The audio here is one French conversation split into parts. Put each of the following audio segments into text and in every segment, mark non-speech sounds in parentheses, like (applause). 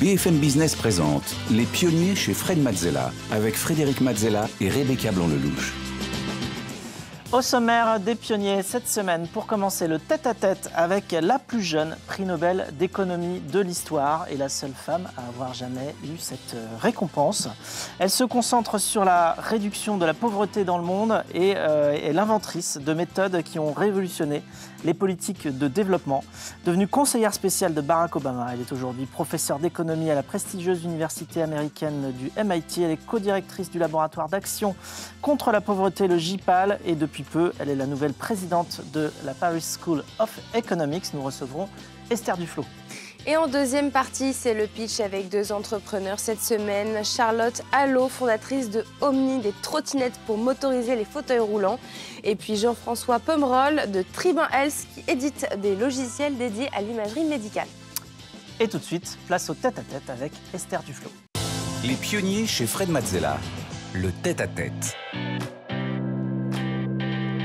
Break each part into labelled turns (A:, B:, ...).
A: BFM Business présente Les pionniers chez Fred Mazzella avec Frédéric Mazzella et Rebecca Blanc-Lelouch. Au sommaire des pionniers cette semaine, pour commencer le tête-à-tête avec la plus jeune prix Nobel d'économie de l'histoire et la seule femme à avoir jamais eu cette récompense. Elle se concentre sur la réduction de la pauvreté dans le monde et est euh, l'inventrice de méthodes qui ont révolutionné les politiques de développement. Devenue conseillère spéciale de Barack Obama, elle est aujourd'hui professeure d'économie à la prestigieuse université américaine du MIT. Elle est co-directrice du laboratoire d'action contre la pauvreté, le JPAL, et depuis peu, elle est la nouvelle présidente de la Paris School of Economics. Nous recevrons Esther Duflo.
B: Et en deuxième partie, c'est le pitch avec deux entrepreneurs cette semaine. Charlotte Allot, fondatrice de Omni, des trottinettes pour motoriser les fauteuils roulants. Et puis Jean-François Pomerol de Tribun Health qui édite des logiciels dédiés à l'imagerie médicale. Et tout
A: de suite, place au tête-à-tête avec Esther Duflo. Les pionniers chez Fred Mazzella, le tête-à-tête.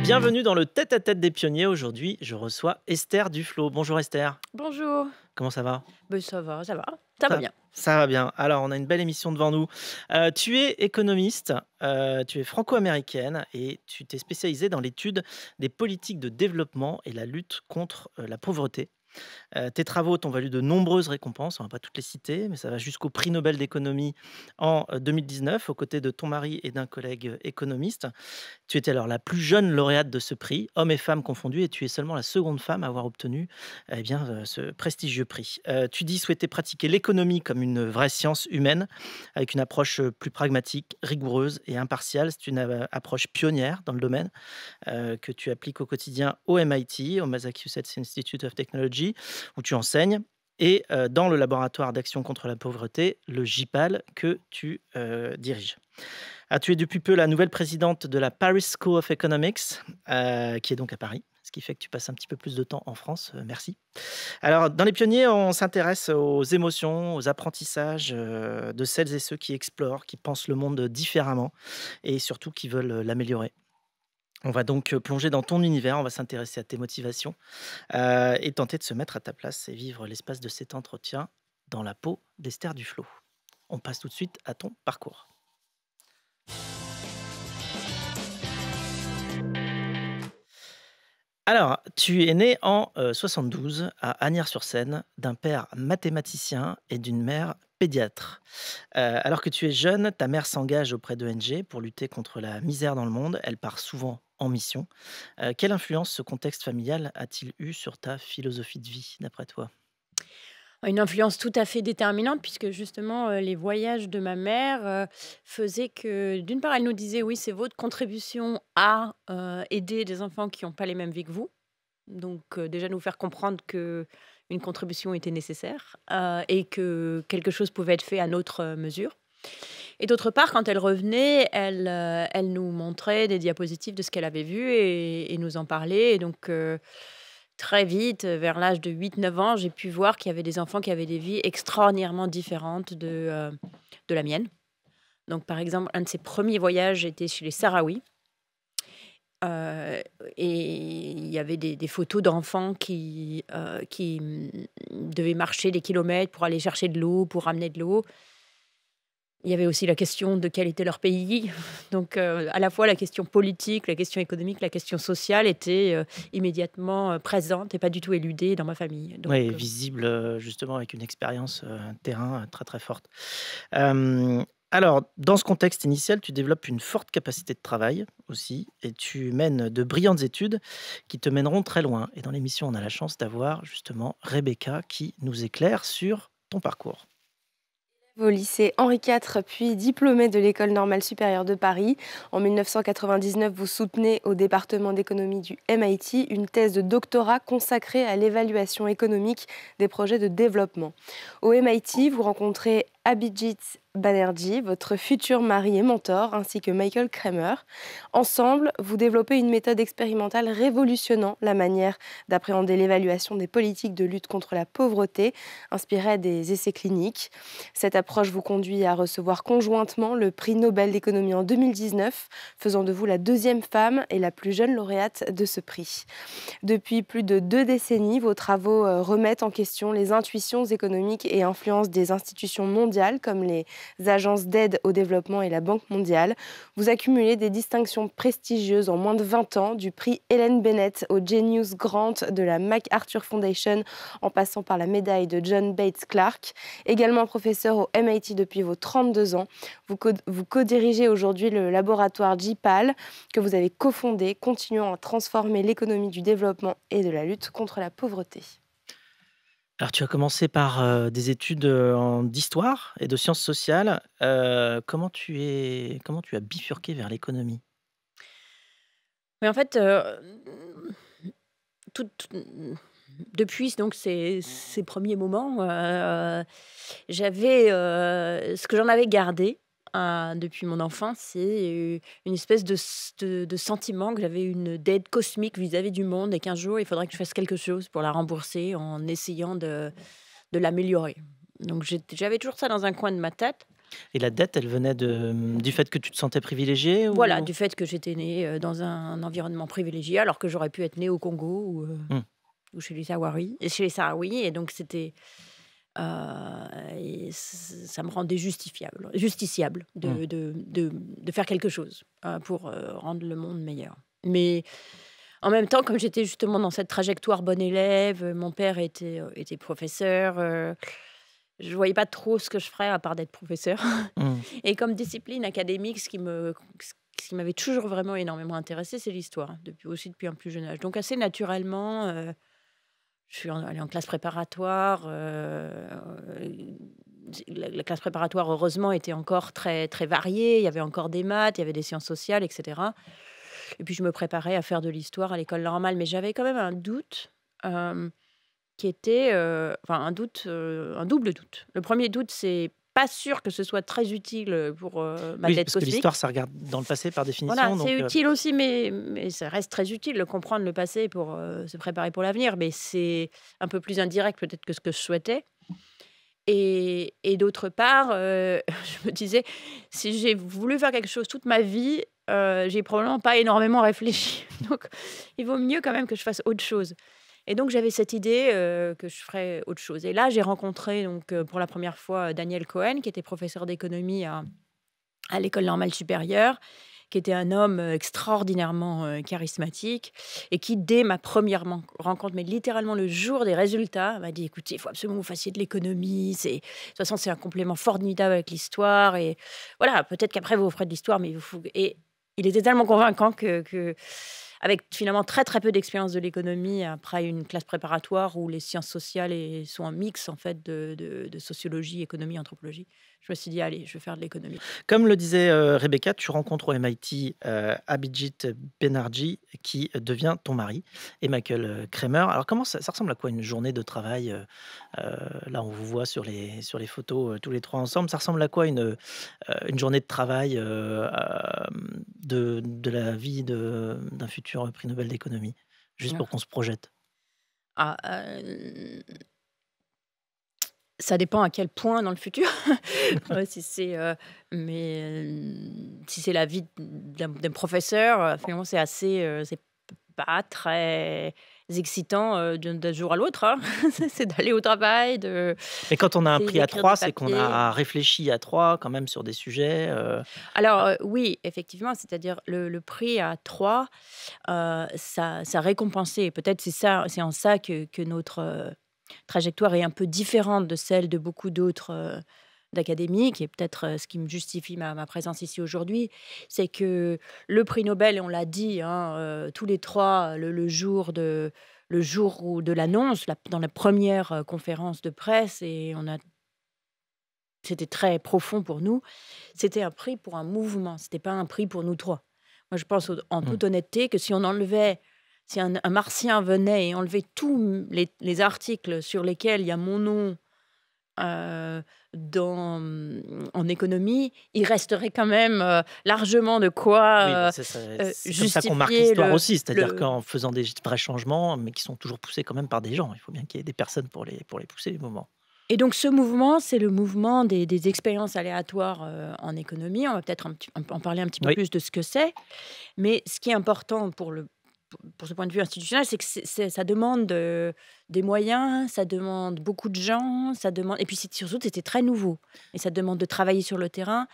A: Bienvenue dans le tête-à-tête -tête des pionniers. Aujourd'hui, je reçois Esther Duflo. Bonjour Esther. Bonjour. Comment ça va
C: ben, Ça va, ça va. Ça, va bien.
A: Ça va bien. Alors, on a une belle émission devant nous. Euh, tu es économiste, euh, tu es franco-américaine et tu t'es spécialisée dans l'étude des politiques de développement et la lutte contre euh, la pauvreté tes travaux t'ont valu de nombreuses récompenses, on ne va pas toutes les citer, mais ça va jusqu'au prix Nobel d'économie en 2019, aux côtés de ton mari et d'un collègue économiste. Tu étais alors la plus jeune lauréate de ce prix, homme et femme confondus, et tu es seulement la seconde femme à avoir obtenu eh bien, ce prestigieux prix. tu dis souhaiter pratiquer l'économie comme une vraie science humaine, avec une approche plus pragmatique, rigoureuse et impartiale. C'est une approche pionnière dans le domaine que tu appliques au quotidien au MIT, au Massachusetts Institute of Technology où tu enseignes, et euh, dans le laboratoire d'action contre la pauvreté, le JPAL, que tu euh, diriges. Ah, tu es depuis peu la nouvelle présidente de la Paris School of Economics, euh, qui est donc à Paris, ce qui fait que tu passes un petit peu plus de temps en France. merci. Alors, dans Les Pionniers, on s'intéresse aux émotions, aux apprentissages de celles et ceux qui explorent, qui pensent le monde différemment et surtout qui veulent l'améliorer. On va donc euh, plonger dans ton univers, on va s'intéresser à tes motivations euh, et tenter de se mettre à ta place et vivre l'espace de cet entretien dans la peau d'Esther Duflo. On passe tout de suite à ton parcours. Alors, tu es né en 72 euh, à Agnières-sur-Seine d'un père mathématicien et d'une mère pédiatre. alors que tu es jeune, ta mère s'engage auprès d'ONG pour lutter contre la misère dans le monde. Elle part souvent en mission. Euh, quelle influence ce contexte familial a-t-il eu sur ta philosophie de vie, d'après toi une
C: influence tout à fait déterminante puisque justement euh, les voyages de ma mère euh, faisaient que d'une part elle nous disait oui c'est votre contribution à aider des enfants qui n'ont pas les mêmes vies que vous donc déjà nous faire comprendre que une contribution était nécessaire et que quelque chose pouvait être fait à notre mesure et d'autre part, quand elle revenait, elle, euh, elle nous montrait des diapositives de ce qu'elle avait vu et, nous en parlait. Et donc, euh, très vite, euh, vers l'âge de 8-9 ans, j'ai pu voir qu'il y avait des enfants qui avaient des vies extraordinairement différentes de, de la mienne. Donc, par exemple, un de ses premiers voyages était chez les Sahraouis. et il y avait des, photos d'enfants qui, qui mm, devaient marcher des kilomètres pour aller chercher de l'eau, pour ramener de l'eau. Il y avait aussi la question de quel était leur pays. (laughs) Donc, euh, à la fois la question politique, la question économique, la question sociale était euh, immédiatement euh, présente et pas du tout éludée dans ma famille. oui,
A: visible justement avec une expérience un terrain très très forte. alors, dans ce contexte initial, tu développes une forte capacité de travail aussi et tu mènes de brillantes études qui te mèneront très loin. Et dans l'émission, on a la chance d'avoir justement Rebecca qui nous éclaire sur ton parcours.
B: Au lycée Henri IV, puis diplômé de l'École normale supérieure de Paris, en 1999, vous soutenez au département d'économie du MIT une thèse de doctorat consacrée à l'évaluation économique des projets de développement. Au MIT, vous rencontrez Abhijit Banerjee, votre futur mari et mentor, ainsi que Michael Kramer. Ensemble, vous développez une méthode expérimentale révolutionnant la manière d'appréhender l'évaluation des politiques de lutte contre la pauvreté, inspirée des essais cliniques. Cette approche vous conduit à recevoir conjointement le prix Nobel d'économie en 2019, faisant de vous la deuxième femme et la plus jeune lauréate de ce prix. Depuis plus de deux décennies, vos travaux euh, remettent en question les intuitions économiques et influences des institutions mondiales comme les agences d'aide au développement et la Banque mondiale. Vous accumulez des distinctions prestigieuses en moins de 20 ans, du prix Hélène Bennett au Genius Grant de la MacArthur Foundation en passant par la médaille de John Bates Clark. Également professeur au MIT depuis vos 32 ans, vous co-dirigez aujourd'hui le laboratoire J-PAL que vous avez cofondé, continuant à transformer l'économie du développement et de la lutte contre la pauvreté.
A: Alors, tu as commencé par des études d'histoire et de sciences sociales. comment, tu es, comment tu as bifurqué vers l'économie
C: en fait, mmh, depuis donc ces premiers moments, j'avais ce que j'en avais gardé, depuis mon enfance, c'est une espèce de, sentiment que j'avais une dette cosmique vis-à-vis du monde et qu'un jour, il faudrait que je fasse quelque chose pour la rembourser en essayant de, de l'améliorer. Donc j'avais toujours ça dans un coin de ma tête.
A: Et la dette, elle venait de, du fait que tu te sentais privilégié Voilà, du
C: fait que j'étais née euh, dans un environnement privilégié, alors que j'aurais pu être née au Congo ou, euh, mmh. chez les Sahraouis. chez les et donc c'était euh, ça me rendait justifiable, justiciable mmh. de, faire quelque chose euh, pour euh, rendre le monde meilleur. Mais en même temps, comme j'étais justement dans cette trajectoire bon élève, mon père était, était professeur, je voyais pas trop ce que je ferais à part d'être professeur. Mmh. (laughs) Et comme discipline académique, ce qui me qui m'avait toujours vraiment énormément intéressé, c'est l'histoire, depuis aussi depuis un plus jeune âge. Donc assez naturellement, je suis allée en classe préparatoire. Euh, la, classe préparatoire, heureusement, était encore très, très variée. Il y avait encore des maths, il y avait des sciences sociales, etc. Et puis, je me préparais à faire de l'histoire à l'école normale. Mais j'avais quand même un doute euh, qui était... Euh, enfin, un doute, un double doute. Le premier doute, c'est pas sûr que ce soit très utile euh, pour euh, ma oui, parce que l'histoire,
A: ça regarde dans le passé par définition. Voilà, c'est euh utile
C: aussi, mais, mais, ça reste très utile de comprendre le passé pour euh, se préparer pour l'avenir. Mais c'est un peu plus indirect peut-être que ce que je souhaitais. Et, et d'autre part, (laughs) je me disais, si j'ai voulu faire quelque chose toute ma vie, j'ai probablement pas énormément réfléchi. (laughs) Donc, il vaut mieux quand même que je fasse autre chose. Et donc j'avais cette idée que je ferais autre chose. Et là, j'ai rencontré donc pour la première fois Daniel Cohen, qui était professeur d'économie à, l'école normale supérieure, qui était un homme extraordinairement charismatique et qui, dès ma première rencontre, mais littéralement le jour des résultats, m'a dit écoutez, il faut absolument que vous fassiez de l'économie. de toute façon, c'est un complément formidable avec l'histoire. Et voilà, peut-être qu'après vous ferez de l'histoire, mais vous et il était tellement convaincant que, que avec finalement très très peu d'expérience de l'économie après une classe préparatoire où les sciences sociales sont un mix en fait de sociologie, économie, anthropologie. Je me suis dit, allez, je vais faire de l'économie.
A: Comme le disait euh, Rebecca, tu rencontres au MIT abidjit euh, Abhijit Benarji, qui devient ton mari, et Michael euh, Kramer. Alors, comment ça, ressemble à quoi une journée de travail Là, on vous voit sur les, sur les photos tous les trois ensemble. Ça ressemble à quoi une, une journée de travail de, de, la vie d'un futur prix Nobel d'économie Juste pour qu'on se projette.
C: Ah, ça dépend à quel point dans le futur. (laughs) si c'est euh, mais si c'est la vie d'un professeur, euh, finalement c'est assez euh, c'est pas très excitant d'un jour à l'autre. Hein. (laughs) c'est d'aller au travail. De,
A: mais quand on a un prix à trois, c'est qu'on a réfléchi à trois quand même sur des sujets.
C: Alors oui, effectivement, c'est-à-dire le, prix à trois, ça, ça récompensait. Peut-être c'est ça, c'est en ça que, que notre trajectoire est un peu différente de celle de beaucoup d'autres euh, d'académiques, et peut-être euh, ce qui me justifie ma, présence ici aujourd'hui, c'est que le prix Nobel, on l'a dit, hein, euh, tous les trois, le, jour de le jour de l'annonce, dans la première conférence de presse, et on a c'était très profond pour nous, c'était un prix pour un mouvement, c'était pas un prix pour nous trois. Moi, je pense en mmh. toute honnêteté que si on enlevait si un, martien venait et enlevait tous les, articles sur lesquels il y a mon nom euh, dans, euh, en économie, il resterait quand même euh, largement
A: de quoi. Bah, euh, c'est ça qu'on marque l'histoire aussi, c'est-à-dire qu'en faisant des vrais changements, mais qui sont toujours poussés quand même par des gens. Il faut bien qu'il y ait des personnes pour les, pour les pousser, les moments.
C: Et donc ce mouvement, c'est le mouvement des, expériences aléatoires en économie. On va peut-être en parler un petit peu plus de ce que c'est. Mais ce qui est important pour le, pour ce point de vue institutionnel, c'est que ça demande des moyens, ça demande beaucoup de gens, ça demande et puis surtout c'était très nouveau et ça demande de travailler sur le terrain.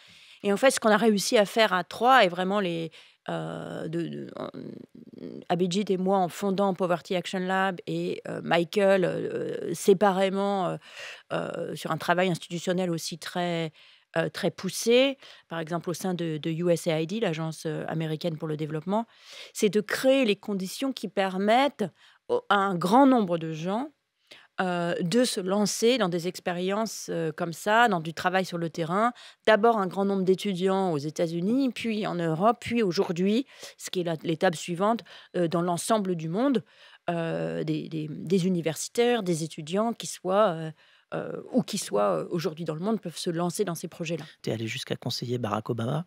C: Et en fait, ce qu'on a réussi à faire à trois est vraiment les euh, Abidjit et moi en fondant Poverty Action Lab et euh, Michael euh, séparément sur un travail institutionnel aussi très euh, très poussée, par exemple au sein de, USAID, l'Agence euh, américaine pour le développement, c'est de créer les conditions qui permettent à un grand nombre de gens euh, de se lancer dans des expériences comme ça, dans du travail sur le terrain. D'abord un grand nombre d'étudiants aux États-Unis, puis en Europe, puis aujourd'hui, ce qui est l'étape suivante, dans l'ensemble du monde, des, des, universitaires, des étudiants qui soient euh, ou qui soient euh, aujourd'hui dans le monde, peuvent se lancer dans ces
A: projets-là. Tu es allé jusqu'à conseiller Barack Obama.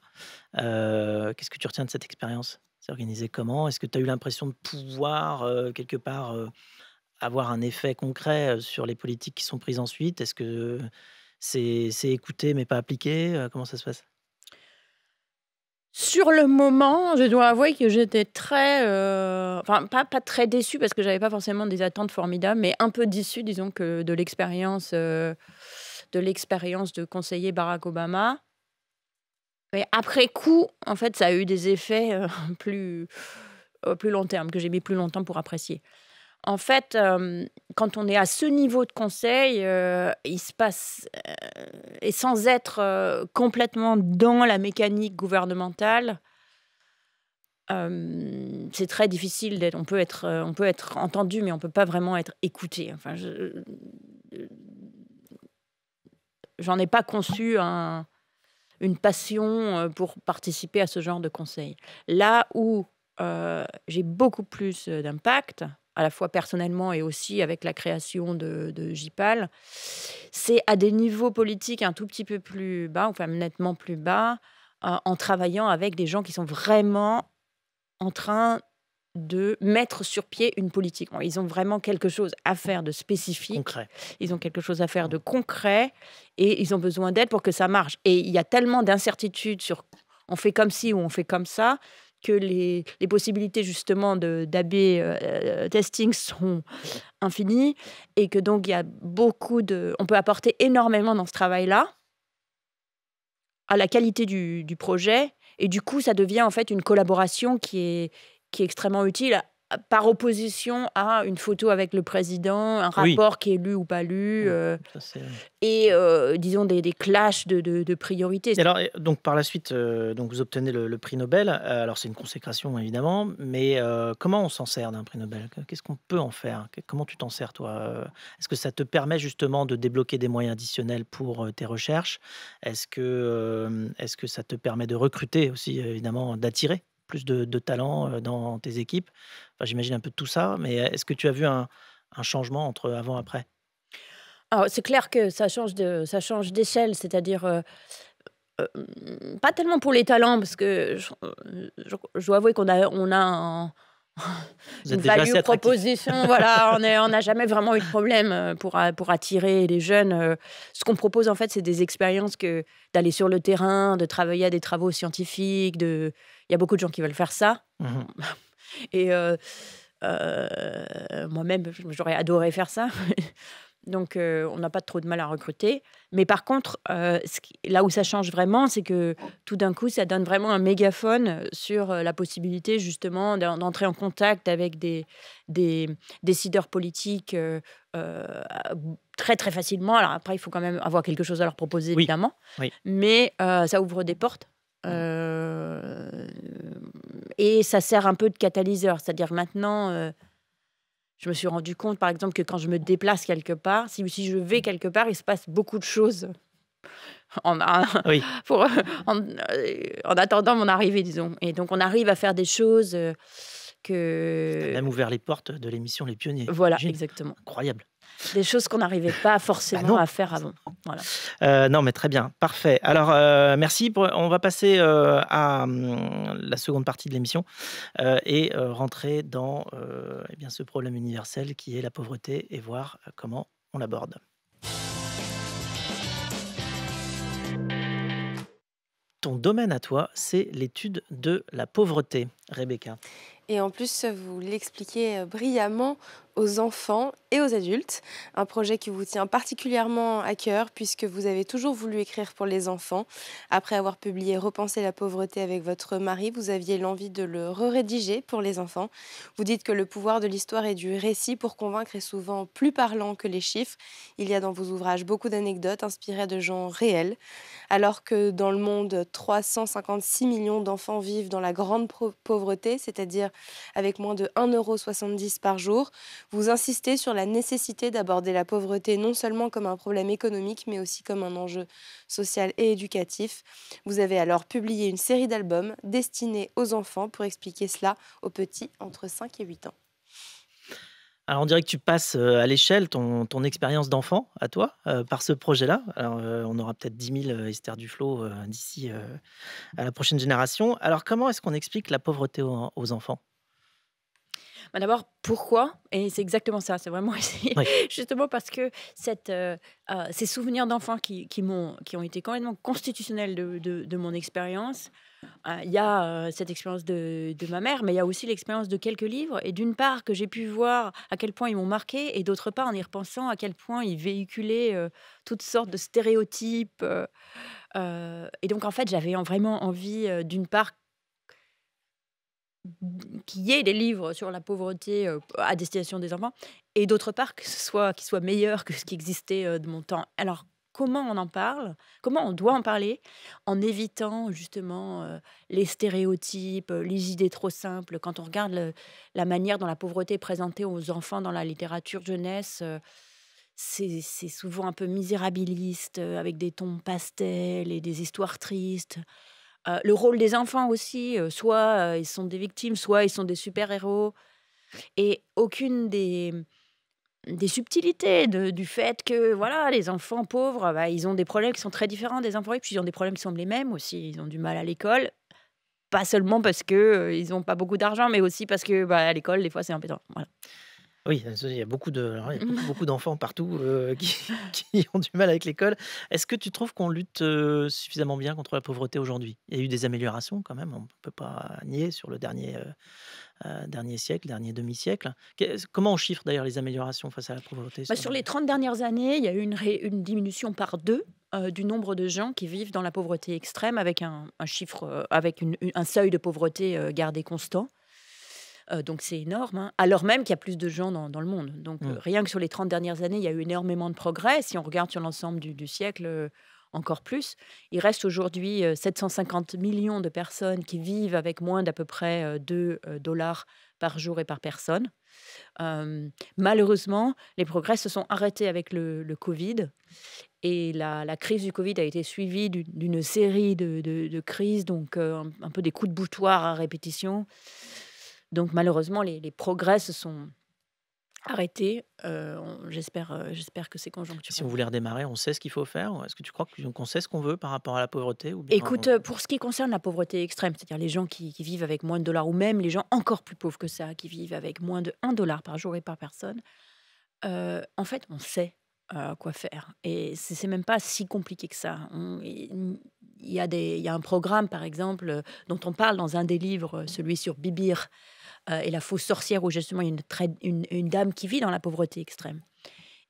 A: Euh, qu'est-ce que tu retiens de cette expérience C'est organisé comment Est-ce que tu as eu l'impression de pouvoir, quelque part, avoir un effet concret sur les politiques qui sont prises ensuite Est-ce que c'est écouté mais pas appliqué Comment ça se passe
C: sur le moment, je dois avouer que j'étais très, euh, enfin pas, très déçue parce que j'avais pas forcément des attentes formidables, mais un peu déçue, disons que de l'expérience, euh, de conseiller Barack Obama. après coup, en fait, ça a eu des effets euh, (laughs) plus, plus long terme que j'ai mis plus longtemps pour apprécier en fait, euh, quand on est à ce niveau de conseil, euh, il se passe, euh, et sans être complètement dans la mécanique gouvernementale, c'est très difficile d'être. On peut être, on peut être entendu, mais on ne peut pas vraiment être écouté. Enfin, je, j'en ai pas conçu un, une passion pour participer à ce genre de conseil. Là où j'ai beaucoup plus d'impact, à la fois personnellement et aussi avec la création de, de c'est à des niveaux politiques un tout petit peu plus bas, enfin nettement plus bas, euh, en travaillant avec des gens qui sont vraiment en train de mettre sur pied une politique. Ils ont vraiment quelque chose à faire de spécifique. Concret. Ils ont quelque chose à faire de concret et ils ont besoin d'aide pour que ça marche. Et il y a tellement d'incertitudes sur on fait comme ci ou on fait comme ça que les, les possibilités justement d'AB euh, euh, testing sont infinies et que donc il y a beaucoup de... On peut apporter énormément dans ce travail-là à la qualité du, du projet et du coup ça devient en fait une collaboration qui est, qui est extrêmement utile par opposition à une photo avec le président, un rapport qui est lu ou pas lu, euh, et
A: euh, disons des, des clashs de, priorités. alors, donc par la suite, euh, donc vous obtenez le, prix Nobel. Alors c'est une consécration évidemment, mais comment on s'en sert d'un prix Nobel Qu'est-ce qu'on peut en faire Comment tu t'en sers toi Est-ce que ça te permet justement de débloquer des moyens additionnels pour tes recherches Est-ce que, est-ce que ça te permet de recruter aussi évidemment, d'attirer plus de, de talent dans tes équipes. Enfin, J'imagine un peu tout ça, mais est-ce que tu as vu un, changement entre avant et après
C: C'est clair que ça change d'échelle, c'est-à-dire pas tellement pour les talents, parce que je, dois avouer qu'on a, on a un une value proposition. (laughs) voilà, on n'a jamais vraiment eu de problème euh, pour, pour attirer les jeunes. Euh. Ce qu'on propose, en fait, c'est des expériences que d'aller sur le terrain, de travailler à des travaux scientifiques. De... Il y a beaucoup de gens qui veulent faire ça. Mmh Et euh, moi-même, j'aurais adoré faire ça. Donc, euh, on n'a pas trop de mal à recruter. Mais par contre, euh, là où ça change vraiment, c'est que tout d'un coup, ça donne vraiment un mégaphone sur euh, la possibilité justement d'entrer en contact avec des, décideurs politiques très très facilement. Alors après, il faut quand même avoir quelque chose à leur proposer, évidemment. Mais ça ouvre des portes. Mmh. et ça sert un peu de catalyseur. C'est-à-dire maintenant je me suis rendu compte, par exemple, que quand je me déplace quelque part, si, je vais quelque part, il se passe beaucoup de choses (laughs) en, (laughs) euh, euh, en, attendant mon arrivée, disons. Et donc, on arrive à faire des choses euh, que. Ça même ouvert les portes de
A: l'émission Les Pionniers.
C: Voilà, exactement. Incroyable des choses qu'on n'arrivait pas bah forcément à faire avant.
A: Euh, non, mais très bien, parfait. Alors, euh, merci. On va passer euh, à hum, la seconde partie de l'émission et rentrer dans eh bien, ce problème universel qui est la pauvreté et voir comment on l'aborde. Ton domaine à toi, c'est l'étude de la pauvreté, Rebecca.
B: Et en plus, vous l'expliquez brillamment aux enfants et aux adultes, un projet qui vous tient particulièrement à cœur puisque vous avez toujours voulu écrire pour les enfants. Après avoir publié Repenser la pauvreté avec votre mari, vous aviez l'envie de le re-rédiger pour les enfants. Vous dites que le pouvoir de l'histoire et du récit pour convaincre est souvent plus parlant que les chiffres. Il y a dans vos ouvrages beaucoup d'anecdotes inspirées de gens réels, alors que dans le monde 356 millions d'enfants vivent dans la grande pauvreté, c'est-à-dire avec moins de 1,70€ par jour. Vous insistez sur la nécessité d'aborder la pauvreté non seulement comme un problème économique, mais aussi comme un enjeu social et éducatif. Vous avez alors publié une série d'albums destinés aux enfants pour expliquer cela aux petits entre 5 et 8 ans.
A: Alors on dirait que tu passes euh, à l'échelle ton, ton expérience d'enfant à toi euh, par ce projet-là. Alors euh, on aura peut-être 10 000 Esther Duflo d'ici à la prochaine génération. Alors comment est-ce qu'on explique la pauvreté aux enfants
C: bah, d'abord, pourquoi Et c'est exactement ça, c'est vraiment (laughs) Justement parce que cette, euh, euh, ces souvenirs d'enfants qui, qui, ont, qui ont été complètement constitutionnels de, de, mon expérience, euh, il y a cette expérience de, de, ma mère, mais il y a aussi l'expérience de quelques livres. Et d'une part, que j'ai pu voir à quel point ils m'ont marqué, et d'autre part, en y repensant, à quel point ils véhiculaient toutes sortes de stéréotypes. et donc, en fait, j'avais vraiment envie, d'une part, qu'il y ait des livres sur la pauvreté euh, à destination des enfants, et d'autre part que ce soit, qu'ils soient meilleurs que ce qui existait euh, de mon temps. Alors, comment on en parle Comment on doit en parler En évitant justement euh, les stéréotypes, les idées trop simples. Quand on regarde la manière dont la pauvreté est présentée aux enfants dans la littérature jeunesse, c'est souvent un peu misérabiliste, avec des tons pastels et des histoires tristes le rôle des enfants aussi, soit ils sont des victimes, soit ils sont des super-héros. Et aucune des, mmh, subtilités du fait que voilà les enfants pauvres, bah, ils ont des problèmes qui sont très différents des enfants riches, puis ils ont des problèmes qui semblent les mêmes aussi, ils ont du mal à l'école. Pas seulement parce qu'ils ils n'ont pas beaucoup d'argent, mais aussi parce que bah, à l'école, des fois, c'est embêtant. Voilà.
A: Oui, il y a beaucoup de, mmh. beaucoup, d'enfants partout euh, (laughs) qui, ont du mal avec l'école. Est-ce que tu trouves qu'on lutte euh, suffisamment bien contre la pauvreté aujourd'hui Il y a eu des améliorations quand même, on ne peut pas nier sur le dernier, euh, dernier siècle, dernier demi-siècle. Comment on chiffre d'ailleurs les améliorations face à la pauvreté bah, Sur
C: les 30 dernières années, il y a eu une, diminution par deux du nombre de gens qui vivent dans la pauvreté extrême avec un, chiffre, avec un seuil de pauvreté gardé constant. Euh, donc c'est énorme, hein. alors même qu'il y a plus de gens dans, le monde. Donc mmh. rien que sur les 30 dernières années, il y a eu énormément de progrès. Si on regarde sur l'ensemble du, siècle, euh, encore plus. Il reste aujourd'hui 750 euh, millions de personnes qui vivent avec moins d'à peu près 2 dollars par jour et par personne. malheureusement, les progrès se sont arrêtés avec le, Covid. Et la, crise du Covid a été suivie d'une série de, crises, donc un, un, peu des coups de boutoir à répétition. Donc malheureusement, les, progrès se sont arrêtés. Euh, j'espère, euh, j'espère que c'est conjoncturel. Si on
A: voulait redémarrer, on sait ce qu'il faut faire. Est-ce que tu crois qu'on sait ce qu'on veut par rapport à la pauvreté ou Écoute, euh,
C: pour ce qui concerne la pauvreté extrême, c'est-à-dire les gens qui, vivent avec moins de dollars ou même les gens encore plus pauvres que ça, qui vivent avec moins de 1 dollar par jour et par personne, en fait, on sait quoi faire. Et c'est même pas si compliqué que ça. Il y, y, a un programme, par exemple, dont on parle dans un des livres, celui sur Bibir, euh, et La fausse sorcière, où justement il y a une, une, dame qui vit dans la pauvreté extrême.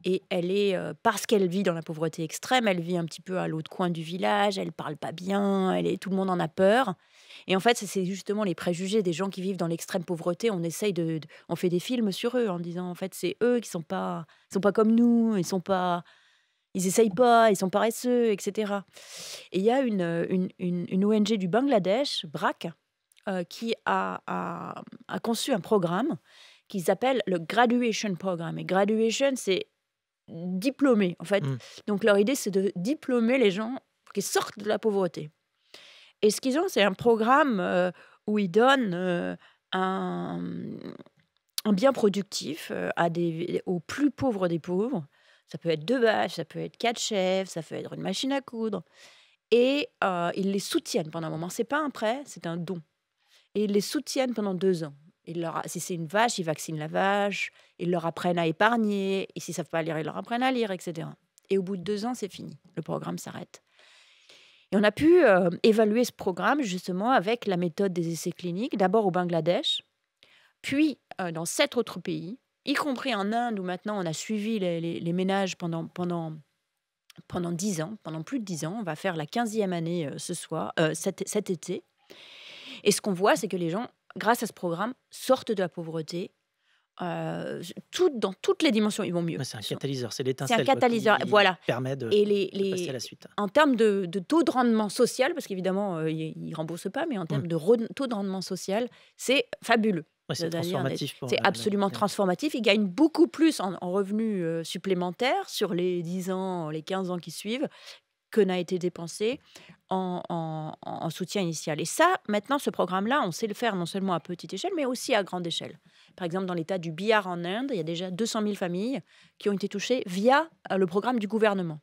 C: Et elle est, euh, parce qu'elle vit dans la pauvreté extrême, elle vit un petit peu à l'autre coin du village, elle parle pas bien, elle est, tout le monde en a peur. Et en fait, c'est justement les préjugés des gens qui vivent dans l'extrême pauvreté. On essaye de, on fait des films sur eux en disant en fait c'est eux qui sont pas, sont pas comme nous, ils sont pas, ils essayent pas, ils sont paresseux, etc. Et il y a une, une, une ONG du Bangladesh, BRAC, euh, qui a, conçu un programme qu'ils appellent le Graduation Programme. Et graduation, c'est diplômé, en fait. Hmm. Donc, leur idée, c'est de diplômer les gens qui sortent de la pauvreté. Et ce qu'ils ont, c'est un programme euh, où ils donnent euh, un, bien productif à des, aux plus pauvres des pauvres. Ça peut être deux vaches, ça peut être quatre chefs, ça peut être une machine à coudre. Et ils les soutiennent pendant un moment. C'est pas un prêt, c'est un don et ils les soutiennent pendant deux ans. leur, si c'est une vache, ils vaccinent la vache, ils leur apprennent à épargner, et s'ils savent pas lire, ils leur apprennent à lire, etc. Et au bout de deux ans, c'est fini. Le programme s'arrête. Et on a pu euh, évaluer ce programme justement avec la méthode des essais cliniques, d'abord au Bangladesh, puis euh, dans sept autres pays, y compris en Inde, où maintenant on a suivi les, ménages pendant, pendant, pendant dix ans, pendant plus de dix ans. On va faire la quinzième année euh, ce soir, cet, cet été. Et ce qu'on voit, c'est que les gens, grâce à ce programme, sortent de la pauvreté. Euh, dans toutes les dimensions, ils vont mieux.
A: C'est un catalyseur, c'est l'étincelle. C'est un catalyseur, qui, voilà. Permet de,
C: et passer à la suite. En termes de, taux de rendement social, parce qu'évidemment, euh, ils ne remboursent pas, mais en termes mm. de taux de rendement social, c'est fabuleux. c'est transformatif. C'est euh, absolument transformatif. Ils gagnent beaucoup plus en, revenus supplémentaires sur les 10 ans, les 15 ans qui suivent que n'a été dépensé en, soutien initial. Et ça, maintenant, ce programme-là, on sait le faire non seulement à petite échelle, mais aussi à grande échelle. Par exemple, dans l'état du Bihar en Inde, il y a déjà 200 000 familles qui ont été touchées via euh, le programme du gouvernement.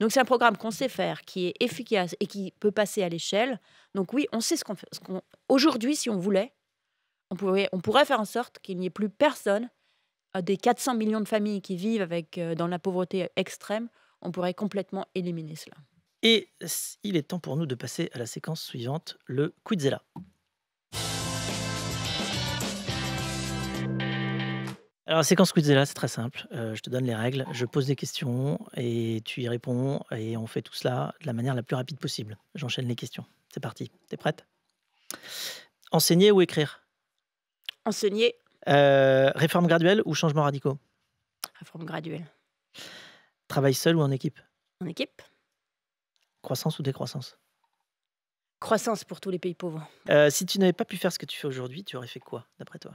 C: Donc c'est un programme qu'on sait faire, qui est efficace et qui peut passer à l'échelle. Donc oui, on sait ce qu'on fait. Aujourd'hui, si on voulait, on, pourrait, on pourrait faire en sorte qu'il n'y ait plus personne euh, des 400 millions de familles qui vivent avec, euh, dans la pauvreté extrême. On pourrait complètement éliminer cela.
A: Et il est temps pour nous de passer à la séquence suivante, le Quizella. Alors, la séquence Quizella, c'est très simple. Euh, je te donne les règles, je pose des questions et tu y réponds. Et on fait tout cela de la manière la plus rapide possible. J'enchaîne les questions. C'est parti. T'es prête Enseigner ou écrire Enseigner. Euh, réforme graduelle ou changement radicaux Réforme graduelle. Travail seul ou en équipe En équipe. Croissance ou décroissance
C: Croissance pour tous les pays pauvres.
A: Euh, si tu n'avais pas pu faire ce que tu fais aujourd'hui, tu aurais fait quoi, d'après toi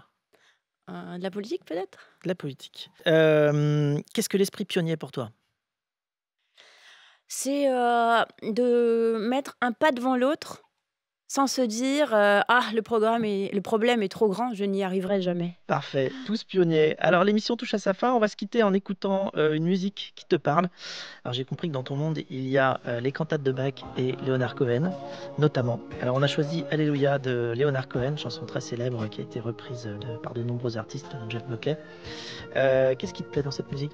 C: euh, De la politique, peut-être
A: De la politique. Euh, qu'est-ce que l'esprit pionnier pour toi
C: C'est de mettre un pas devant l'autre sans se dire euh, ah le programme et le problème est trop grand, je n'y arriverai jamais.
A: Parfait, tous pionniers. Alors l'émission touche à sa fin, on va se quitter en écoutant euh, une musique qui te parle. Alors j'ai compris que dans ton monde il y a euh, les cantates de Bach et Leonard Cohen notamment. Alors on a choisi Alléluia de Leonard Cohen, chanson très célèbre qui a été reprise par de nombreux artistes dont Jeff Buckley. Qu'est-ce qui te plaît dans cette musique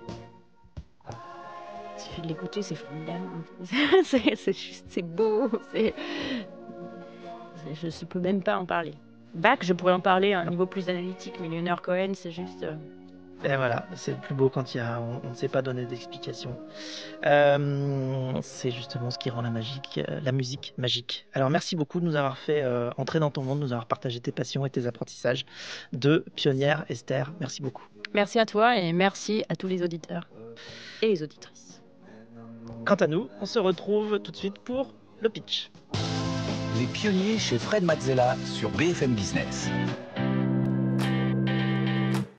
A: Il suffit de l'écouter, c'est formidable.
C: (laughs) c'est juste, c'est beau. C'est je ne peux même pas en parler. Bac, je pourrais en parler à un niveau plus analytique, mais Leonard Cohen, c'est juste. Et euh,
A: ben voilà, c'est le plus beau quand on, ne sait pas donner d'explication. Euh, c'est justement ce qui rend la, magique, euh, la musique magique. Alors merci beaucoup de nous avoir fait entrer dans ton monde, de nous avoir partagé tes passions et tes apprentissages de pionnière Esther. Merci beaucoup.
C: Merci à toi et merci à tous les auditeurs et les auditrices.
A: Quant à nous, on se retrouve tout de suite pour le pitch les pionniers chez Fred Mazzella sur BFM Business.